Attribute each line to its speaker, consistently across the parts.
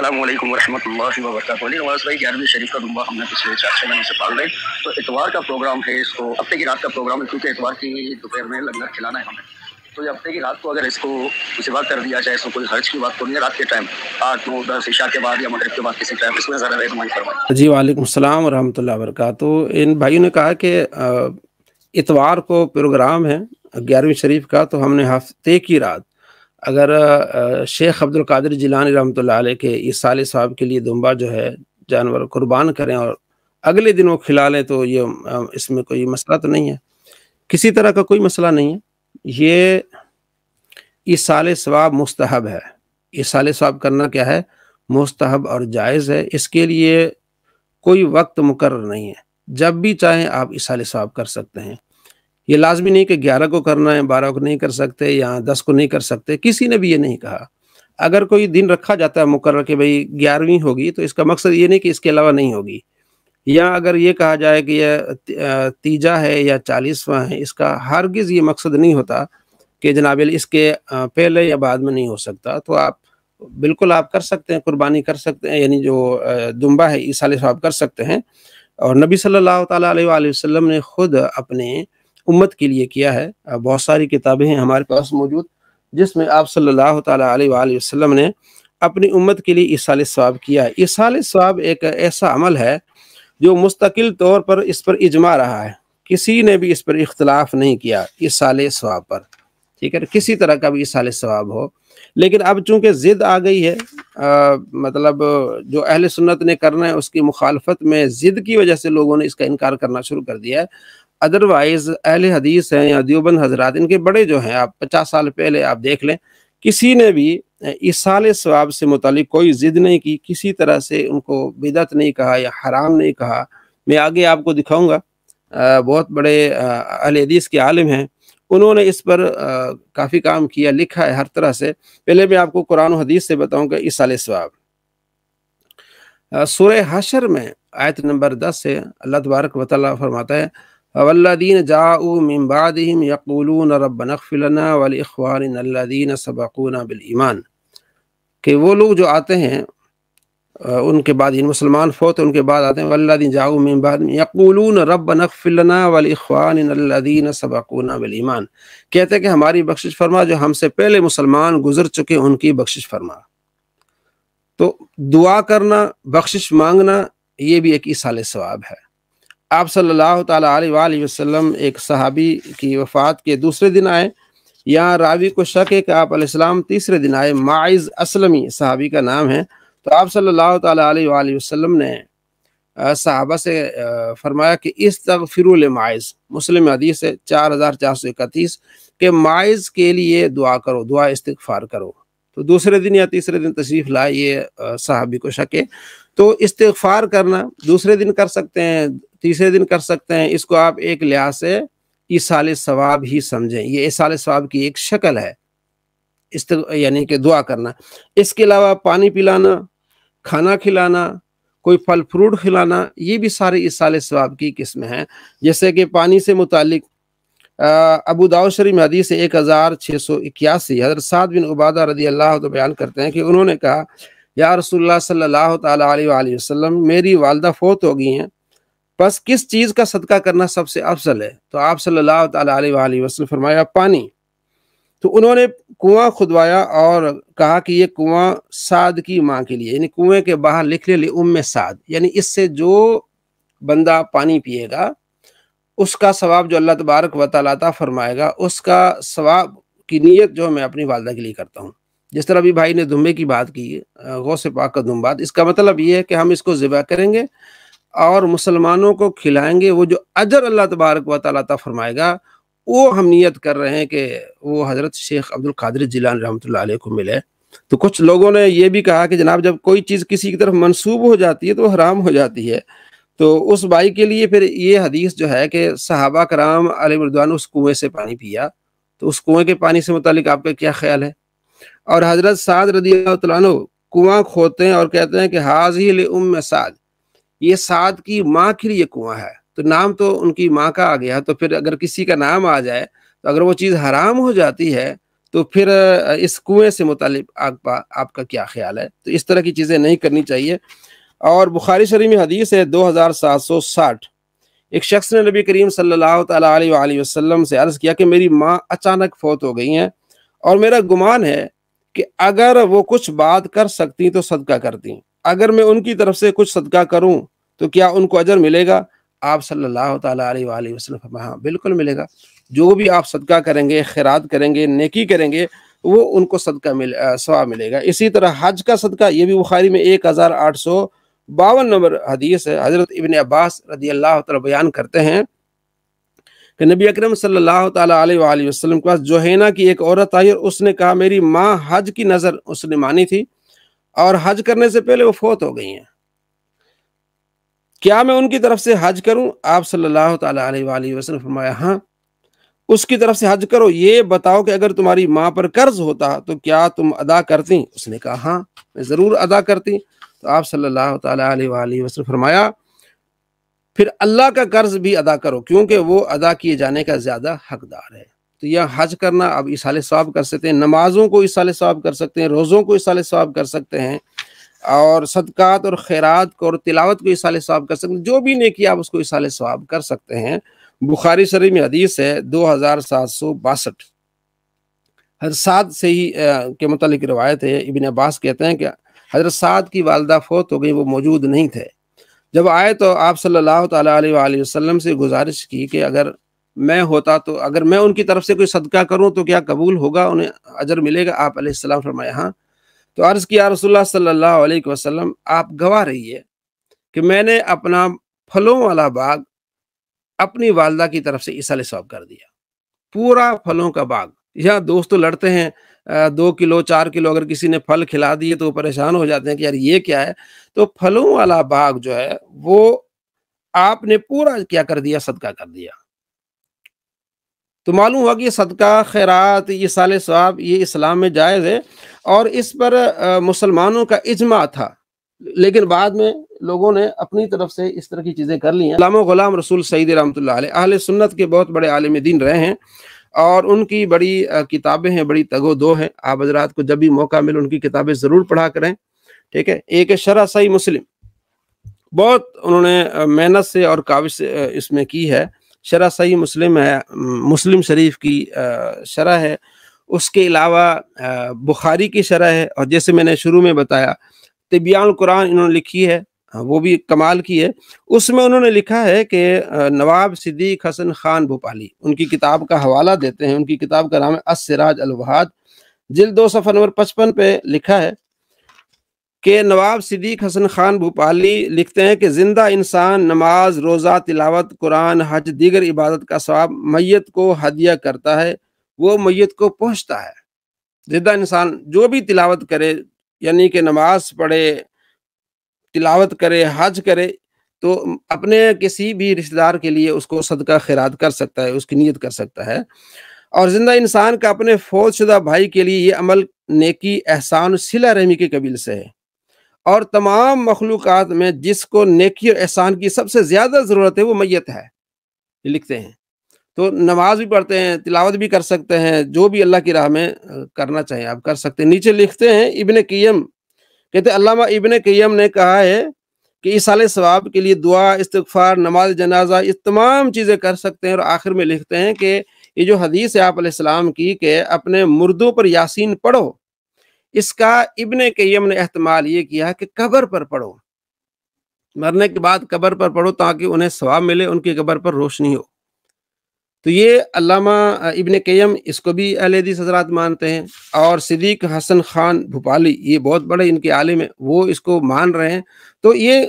Speaker 1: अल्लाम वरहमल वर्क अली नवाज भाई ग्यारहवीं शरीफ का दुम्बा हमने पिछले चार छः महीने से पाल रहे तो इतवार का प्रोग्राम है इसको हफ्ते की रात का प्रोग्राम है क्योंकि इतवार की दोपहर में लंगर खिलाना है हमें तो ये हफ्ते की रात को अगर इसको बात कर दिया जाए इसमें कोई खर्च की बात तो नहीं रात के टाइम आठ नौ दस ईशा के बाद या मगरब के बाद किसी टाइम इसमें ज़रा रहनुमाई फरमाई जी वालेकुम सलाम वरहमतुल्लाह वरकत इन भाइयों ने कहा कि इतवार को प्रोग्राम है ग्यारहवीं शरीफ का तो हमने हफ्ते की रात अगर शेख अब्दुल कादिर जिलानी रहमत के इस साल साहब के लिए दुम्बा जो है जानवर कुर्बान करें और अगले दिन वो खिला लें तो ये इसमें कोई मसला तो नहीं है किसी तरह का कोई मसला नहीं है ये इस साल स्वाब मुस्तहब है इस साल स्वाब करना क्या है मुस्तहब और जायज़ है इसके लिए कोई वक्त मुकर नहीं है जब भी चाहें आप इस साल स्वाब कर सकते हैं ये लाजमी नहीं कि ग्यारह को करना है बारह को नहीं कर सकते या दस को नहीं कर सकते किसी ने भी ये नहीं कहा अगर कोई दिन रखा जाता है मुकर के भाई ग्यारहवीं होगी तो इसका मकसद ये नहीं कि इसके अलावा नहीं होगी या अगर ये कहा जाए कि यह तीजा है या चालीसवां है इसका हरगिज़ ये मकसद नहीं होता कि जनाब इसके पहले या बाद में नहीं हो सकता तो आप बिल्कुल आप कर सकते हैं कुर्बानी कर सकते हैं यानी जो दुम्बा है इस साल आप कर सकते हैं और नबी सल्लल्लाहु अलैहि वसल्लम ने खुद अपने उम्मत के लिए किया है बहुत सारी किताबें हैं हमारे पास मौजूद जिसमें आप सल्लल्लाहु अलैहि वसल्लम ने अपनी उम्मत के लिए इसाल स्वाब किया है इसाल स्वाब एक ऐसा अमल है जो मुस्तकिल तौर पर इस पर इजमा रहा है किसी ने भी इस पर इख्तलाफ नहीं किया इसाल स्वाब पर ठीक है किसी तरह का भी इसाल स्वाब हो लेकिन अब चूंकि ज़िद आ गई है आ, मतलब जो अहल सुन्नत ने करना है उसकी मुखालफत में ज़िद की वजह से लोगों ने इसका इनकार करना शुरू कर दिया है अदरवाइज अहले हदीस हैं या दियोबंद हजरात इनके बड़े जो हैं आप पचास साल पहले आप देख लें किसी ने भी साल स्वाब से मुतल कोई ज़िद नहीं की किसी तरह से उनको बिदत नहीं कहा या हराम नहीं कहा मैं आगे आपको दिखाऊंगा बहुत बड़े अहले हदीस के आलिम हैं उन्होंने इस पर काफ़ी काम किया लिखा है हर तरह से पहले मैं आपको कुरान हदीस से इस साल स्वाब सूर्य हशर में आयत नंबर दस से अल्लाह तबारक वाली फरमाता है वल्लिन जाउमिबादम यकूलून रबनफ़िलना वलवान अल्लादीन सबकून बिलईमान के वो लोग जो आते हैं उनके बाद इन मुसलमान फोत उनके बाद आते हैं वल्लिन जाउमिबाद यकूलून रबनफ़िलना वलवान अल्लादीन सबकून बिलईमान कहते हैं कि हमारी बख्शिश फरमा जो हमसे पहले मुसलमान गुजर चुके उनकी बख्शिश फरमा तो दुआ करना बख्शिश मांगना ये भी एक ईसाल सवाब है आप सल्लल्लाहु अलैहि वसल्लम एक सहाबी की वफ़ात के दूसरे दिन आए यहाँ रावी को शक है कि आप अलैहिस्सलाम तीसरे दिन आए माइज़ असलमी सहाबी का नाम है तो आप सल्लल्लाहु अलैहि वसल्लम ने सहाबा से फरमाया कि इस तक फिर माइज़ मुस्लिम हदीस है चार हज़ार चार सौ इकतीस के माइज़ के लिए दुआ करो दुआ इस्तफ़ार करो तो दूसरे दिन या तीसरे दिन तशरीफ लाए ये सहाबी को शक है तो इस्तफ़ार करना दूसरे दिन कर सकते हैं तीसरे दिन कर सकते हैं इसको आप एक लिहाज से ईसाल सवाब ही समझें ये ईसाल सवाब की एक शक्ल है इस यानी कि दुआ करना इसके अलावा पानी पिलाना खाना खिलाना कोई फल फ्रूट खिलाना ये भी सारे ईसाल सवाब की किस्म हैं जैसे कि पानी से मुतलिक अबू दाऊ शरीफ हदीस एक हज़ार छः सौ इक्यासी हजरत सात बिन उबादा रदी अल्लाह तो बयान करते हैं कि उन्होंने कहा या रसोल्ला सल्ला तसल्म मेरी वालदा फोत हो गई हैं बस किस चीज़ का सदका करना सबसे अफजल है तो आप सल्लल्लाहु अलैहि वसल्लम फरमाया पानी तो उन्होंने कुआं खुदवाया और कहा कि ये कुआं साद की माँ के लिए यानी कुएं के बाहर लिख ले उम साद यानी इससे जो बंदा पानी पिएगा उसका सवाब जो अल्लाह तबारक व ताली फरमाएगा उसका सवाब की नीयत जो मैं अपनी वालदा के लिए करता हूँ जिस तरह अभी भाई ने दुम्बे की बात की गौ से पाक का दुम्बात इसका मतलब ये है कि हम इसको ज़िबा करेंगे और मुसलमानों को खिलाएंगे वो जो अजर अल्लाह तबारक व ताली फरमाएगा वो हम नियत कर रहे हैं कि वो हज़रत शेख अब्दुल कादिर जिलान रहमत को मिले तो कुछ लोगों ने ये भी कहा कि जनाब जब कोई चीज़ किसी की तरफ मनसूब हो जाती है तो हराम हो जाती है तो उस भाई के लिए फिर ये हदीस जो है कि सहाबा कराम अलीमरदान उस कुएँ से पानी पिया तो उस कुएँ के पानी से मुतलिक आपका क्या ख्याल है और हज़रत साद रदी तुआ कुआँ हैं और कहते हैं कि हाज ही उम साद ये साद की माँ के लिए कुआं है तो नाम तो उनकी माँ का आ गया तो फिर अगर किसी का नाम आ जाए तो अगर वो चीज़ हराम हो जाती है तो फिर इस कुएं से मुतल आपका आपका क्या ख्याल है तो इस तरह की चीज़ें नहीं करनी चाहिए और बुखारी शरीम में हदीस है 2760 एक शख्स ने नबी करीम सल्लल्लाहु अलैहि वसल्लम से अर्ज़ किया कि मेरी माँ अचानक फोत हो गई हैं और मेरा गुमान है कि अगर वो कुछ बात कर सकती तो सदका करती अगर मैं उनकी तरफ से कुछ सदका करूं तो क्या उनको अजर मिलेगा आप सल्लल्लाहु अलैहि वसलम हाँ बिल्कुल मिलेगा जो भी आप सदका करेंगे खैरात करेंगे नेकी करेंगे वो उनको सदका मिल सवा मिलेगा इसी तरह हज का सदका ये भी बुखारी में एक हज़ार आठ सौ बावन नंबर हदीस है हज़रत इबन अब्बास रदी अल्लाह बयान करते हैं कि नबी अकरम सल्लल्लाहु अलैहि वसल्लम के पास जोहेना की एक औरत आई और उसने कहा मेरी माँ हज की नज़र उसने मानी थी और हज करने से पहले वो फोत हो गई हैं क्या मैं उनकी तरफ से हज करूं आप सल्लल्लाहु अलैहि वसल्लम फरमाया हाँ उसकी तरफ से हज करो ये बताओ कि अगर तुम्हारी माँ पर कर्ज होता तो क्या तुम अदा करती उसने कहा हाँ मैं ज़रूर अदा करती तो आप सल्लल्लाहु अलैहि वसल्लम फरमाया फिर अल्लाह का कर्ज भी अदा करो क्योंकि वो अदा किए जाने का ज़्यादा हकदार है तो यह हज करना आप इसाल स्वाब कर सकते हैं नमाजों को इसाल स्वाब कर सकते हैं रोज़ों को इसाल स्वाब कर सकते हैं और सदक़ात और खैरात को और तिलावत को इसाल स्वाब कर सकते हैं जो भी किया आप उसको इसाल स्वाब कर सकते हैं बुखारी शरीम हदीस है दो हज़ार सात सौ बासठ हजरत साद से ही आ, के मतलब रवायत है इबिन अब्बास कहते हैं कि हजरत साद की वालदा फोत हो गई वो मौजूद नहीं थे जब आए तो आप सल्लल्लाहु अलैहि वसल्लम से गुजारिश की कि अगर मैं होता तो अगर मैं उनकी तरफ से कोई सदका करूं तो क्या कबूल होगा उन्हें अजर मिलेगा आप सलाम फरमाया हाँ तो अर्ज़ किया रसोल्ला सल्ला वसम आप गवाह रहिए कि मैंने अपना फलों वाला बाग अपनी वालदा की तरफ से इसल सौंप कर दिया पूरा फलों का बाग यहाँ दोस्त तो लड़ते हैं दो किलो चार किलो अगर किसी ने फल खिला दिए तो परेशान हो जाते हैं कि यार ये क्या है तो फलों वाला बाग जो है वो आपने पूरा क्या कर दिया सदका कर दिया तो मालूम हुआ कि सदका खैरात ये साल सवाब ये इस्लाम में जायज़ है और इस पर मुसलमानों का इजमा था लेकिन बाद में लोगों ने अपनी तरफ से इस तरह की चीज़ें कर ली हैं लामो गुलाम रसूल सईद रहमतुल्लाह अहल सुन्नत के बहुत बड़े आलम दिन रहे हैं और उनकी बड़ी किताबें हैं बड़ी तगो दो हैं आप हजरात को जब भी मौका मिले उनकी किताबें ज़रूर पढ़ा करें ठीक है एक है शरा सही मुस्लिम बहुत उन्होंने मेहनत से और काविश इसमें की है शरा सही मुस्लिम है मुस्लिम शरीफ की शरह है उसके अलावा बुखारी की शरह है और जैसे मैंने शुरू में बताया तिबियान कुरान इन्होंने लिखी है वो भी कमाल की है उसमें उन्होंने लिखा है कि नवाब सिद्दीक हसन खान भोपाली उनकी किताब का हवाला देते हैं उनकी किताब का नाम है असराज अलवाद जिल दो सफ़र नंबर पचपन पे लिखा है के नवाब सिद्दीक हसन खान भोपाली लिखते हैं कि ज़िंदा इंसान नमाज रोज़ा तिलावत कुरान हज दीगर इबादत का सवाब मैत को हदिया करता है वो मैत को पहुँचता है ज़िंदा इंसान जो भी तिलावत करे यानी कि नमाज पढ़े तिलावत करे हज करे तो अपने किसी भी रिश्तेदार के लिए उसको सदका खैरात कर सकता है उसकी नीयत कर सकता है और ज़िंदा इंसान का अपने फौज शुदा भाई के लिए ये अमल नेकी एहसान सिला रहमी के कबील से है और तमाम मखलूक में जिसको नेकी और एहसान की सबसे ज़्यादा ज़रूरत है वो मैत है लिखते हैं तो नमाज भी पढ़ते हैं तिलावत भी कर सकते हैं जो भी अल्लाह की राह में करना चाहिए आप कर सकते हैं नीचे लिखते हैं इबन कियम कहते अल्लामा इबन कियम ने कहा है कि इस साल स्वाब के लिए दुआ इस्तफार नमाज जनाजा इस तमाम चीज़ें कर सकते हैं और आखिर में लिखते हैं कि ये जो हदीस है आप की कि अपने मुर्दों पर यासीन पढ़ो इसका इबन कैम ने अहतमाल ये किया है कि कबर पर पढ़ो मरने के बाद कबर पर पढ़ो ताकि उन्हें स्वाब मिले उनकी कबर पर रोशनी हो तो ये अलामा इबन कैम इसको भी अलहदी हजरात मानते हैं और सिद्दीक हसन खान भोपाली ये बहुत बड़े इनके आलिम हैं वो इसको मान रहे हैं तो ये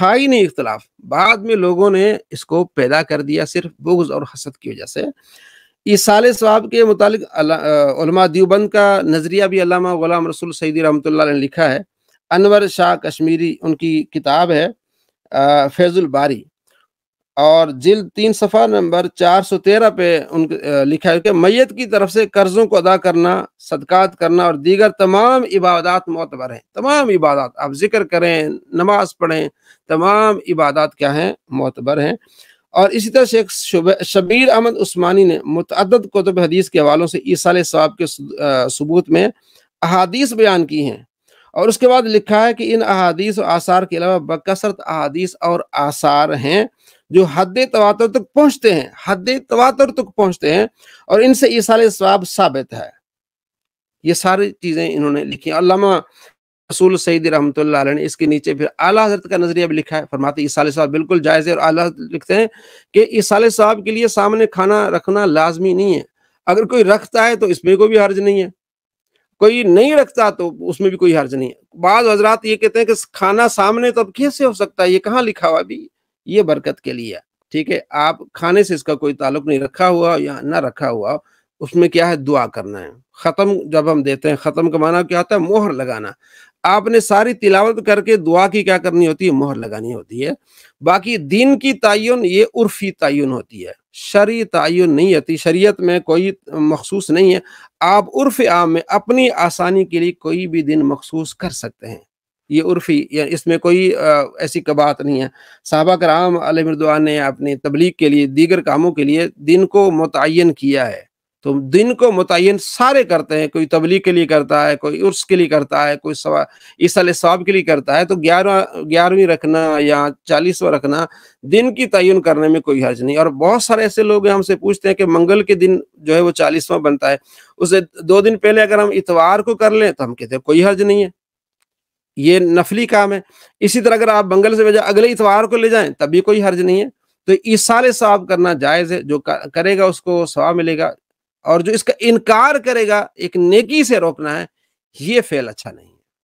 Speaker 1: था ही नहीं इख्तलाफ बाद में लोगों ने इसको पैदा कर दिया सिर्फ बुग्ज और हसद की वजह से साल स्वाब के मुतालिक दीवबंद का नज़रिया भी अलामा गुलाम रसूल सईदी रहमत ने लिखा है अनवर शाह कश्मीरी उनकी किताब है फैजुल बारी और जिल तीन सफ़ा नंबर चार सौ तेरह पे उन लिखा है कि मैत की तरफ से कर्ज़ों को अदा करना सदक़ात करना और दीगर तमाम इबादत मोतबर हैं तमाम इबादत आप जिक्र करें नमाज पढ़ें तमाम इबादत क्या हैं मोतबर हैं और इसी तरह शेख शबीर अहमद उस्मानी ने मतद कुतब हदीस के हवालों से ईसा साहब के सबूत में अहादीस बयान की हैं और उसके बाद लिखा है कि इन अहादीस और आसार के अलावा बकसरत अहादीस और आसार हैं जो हद तवातर तक पहुंचते हैं हद तवातर तक पहुंचते हैं और इनसे ईसा साहब साबित है ये सारी चीज़ें इन्होंने लिखी अल्लामा रसूल सईद रहमत ने इसके नीचे फिर आला हजरत का नजरिया भी लिखा है फरमाते इसाले साहब बिल्कुल जायज़ है और आला लिखते हैं कि इसाले साहब के लिए सामने खाना रखना लाजमी नहीं है अगर कोई रखता है तो इसमें कोई भी हर्ज नहीं है कोई नहीं रखता तो उसमें भी कोई हर्ज नहीं है बाद हजरात ये कहते हैं कि खाना सामने तो अब कैसे हो सकता है ये कहाँ लिखा हुआ अभी ये बरकत के लिए ठीक है आप खाने से इसका कोई ताल्लुक नहीं रखा हुआ या ना रखा हुआ उसमें क्या है दुआ करना है ख़त्म जब हम देते हैं ख़त्म का माना क्या होता है मोहर लगाना आपने सारी तिलावत करके दुआ की क्या करनी होती है मोहर लगानी होती है बाकी दिन की तयन ये उर्फी तयन होती है शरी तयन नहीं होती शरीयत में कोई मखसूस नहीं है आप उर्फ आम में अपनी आसानी के लिए कोई भी दिन मखसूस कर सकते हैं ये उर्फी या इसमें कोई आ, ऐसी कबात नहीं है साहबा कराम अलमरदान ने अपनी तबलीग के लिए दीगर कामों के लिए दिन को मुतन किया है तो दिन को मुतन सारे करते हैं कोई तबली के लिए करता है कोई उर्स के लिए करता है कोई सवा इसल सवाब के लिए करता है तो ग्यारह ग्यारहवीं रखना या चालीसवा रखना दिन की तयन करने में कोई हर्ज नहीं और बहुत सारे ऐसे लोग हैं हमसे पूछते हैं कि मंगल के दिन जो है वो चालीसवा बनता है उसे दो दिन पहले अगर हम इतवार को कर लें तो हम कहते हैं कोई हर्ज नहीं है ये नफली काम है इसी तरह अगर आप मंगल से भेजा अगले इतवार को ले जाएं तब भी कोई हर्ज नहीं है तो इस सारे सवाब करना जायज़ है जो करेगा उसको सवाब मिलेगा और जो इसका इनकार करेगा एक नेकी से रोकना है ये फेल अच्छा नहीं